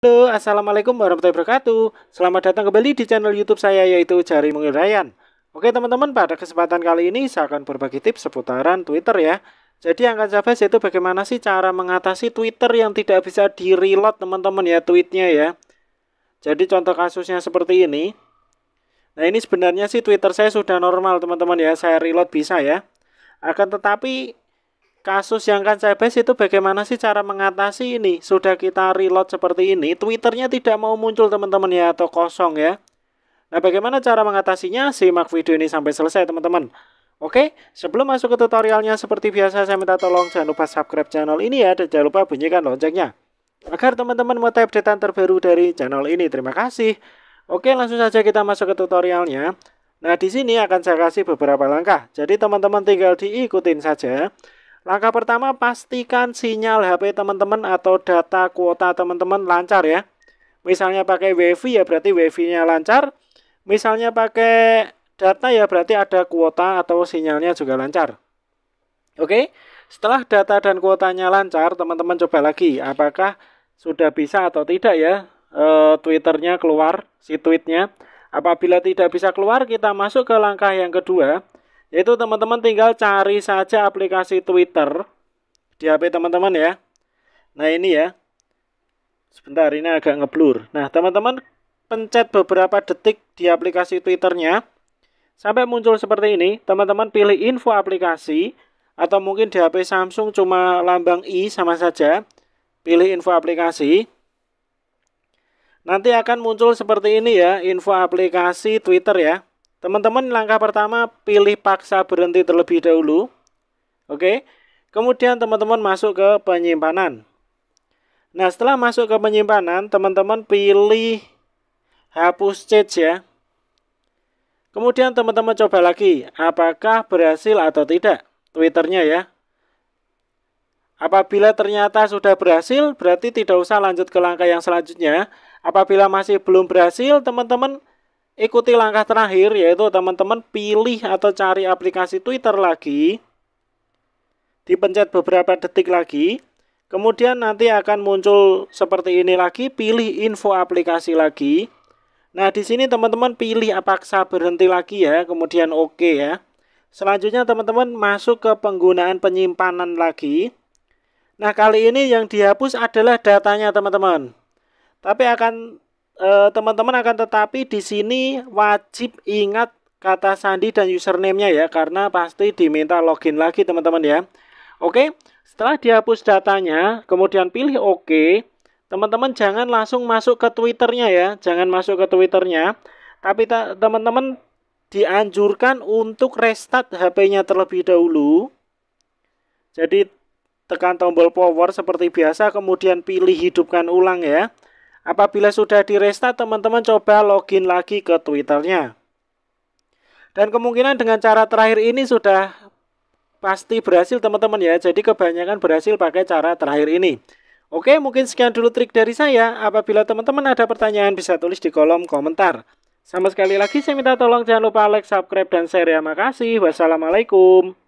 Halo, Assalamualaikum warahmatullahi wabarakatuh. Selamat datang kembali di channel YouTube saya yaitu Jari Mungil Ryan. Oke teman-teman, pada kesempatan kali ini saya akan berbagi tips seputaran Twitter ya. Jadi yang akan saya bahas yaitu bagaimana sih cara mengatasi Twitter yang tidak bisa di-reload teman-teman ya tweetnya ya. Jadi contoh kasusnya seperti ini. Nah ini sebenarnya sih Twitter saya sudah normal teman-teman ya, saya reload bisa ya. Akan tetapi Kasus yang akan saya bahas itu bagaimana sih cara mengatasi ini? Sudah kita reload seperti ini, Twitternya tidak mau muncul teman-teman ya atau kosong ya. Nah, bagaimana cara mengatasinya? Simak video ini sampai selesai teman-teman. Oke, sebelum masuk ke tutorialnya seperti biasa saya minta tolong jangan lupa subscribe channel ini ya dan jangan lupa bunyikan loncengnya. Agar teman-teman mau updatean terbaru dari channel ini. Terima kasih. Oke, langsung saja kita masuk ke tutorialnya. Nah, di sini akan saya kasih beberapa langkah. Jadi teman-teman tinggal diikutin saja. Langkah pertama, pastikan sinyal HP teman-teman atau data kuota teman-teman lancar ya. Misalnya pakai WiFi ya berarti WiFi-nya lancar. Misalnya pakai data ya berarti ada kuota atau sinyalnya juga lancar. Oke, setelah data dan kuotanya lancar, teman-teman coba lagi apakah sudah bisa atau tidak ya e, Twitternya keluar, si tweetnya. Apabila tidak bisa keluar, kita masuk ke langkah yang kedua, itu teman-teman tinggal cari saja aplikasi Twitter di HP teman-teman ya. Nah ini ya. Sebentar ini agak ngeblur. Nah teman-teman pencet beberapa detik di aplikasi Twitternya. Sampai muncul seperti ini. Teman-teman pilih info aplikasi. Atau mungkin di HP Samsung cuma lambang i sama saja. Pilih info aplikasi. Nanti akan muncul seperti ini ya. Info aplikasi Twitter ya. Teman-teman, langkah pertama pilih paksa berhenti terlebih dahulu. Oke. Kemudian teman-teman masuk ke penyimpanan. Nah, setelah masuk ke penyimpanan, teman-teman pilih hapus cache ya. Kemudian teman-teman coba lagi, apakah berhasil atau tidak Twitternya ya. Apabila ternyata sudah berhasil, berarti tidak usah lanjut ke langkah yang selanjutnya. Apabila masih belum berhasil, teman-teman ikuti langkah terakhir yaitu teman-teman pilih atau cari aplikasi Twitter lagi. Dipencet beberapa detik lagi. Kemudian nanti akan muncul seperti ini lagi, pilih info aplikasi lagi. Nah, di sini teman-teman pilih apaksa berhenti lagi ya, kemudian oke okay ya. Selanjutnya teman-teman masuk ke penggunaan penyimpanan lagi. Nah, kali ini yang dihapus adalah datanya teman-teman. Tapi akan Eh, teman-teman akan tetapi di sini wajib ingat kata sandi dan username-nya ya karena pasti diminta login lagi teman-teman ya. Oke, setelah dihapus datanya, kemudian pilih oke Teman-teman jangan langsung masuk ke Twitternya ya, jangan masuk ke Twitternya. Tapi teman-teman dianjurkan untuk restart HP-nya terlebih dahulu. Jadi tekan tombol power seperti biasa, kemudian pilih hidupkan ulang ya. Apabila sudah di-restart, teman-teman coba login lagi ke Twitternya. Dan kemungkinan dengan cara terakhir ini sudah pasti berhasil teman-teman ya. Jadi kebanyakan berhasil pakai cara terakhir ini. Oke, mungkin sekian dulu trik dari saya. Apabila teman-teman ada pertanyaan bisa tulis di kolom komentar. Sama sekali lagi saya minta tolong jangan lupa like, subscribe, dan share ya. Makasih. Wassalamualaikum.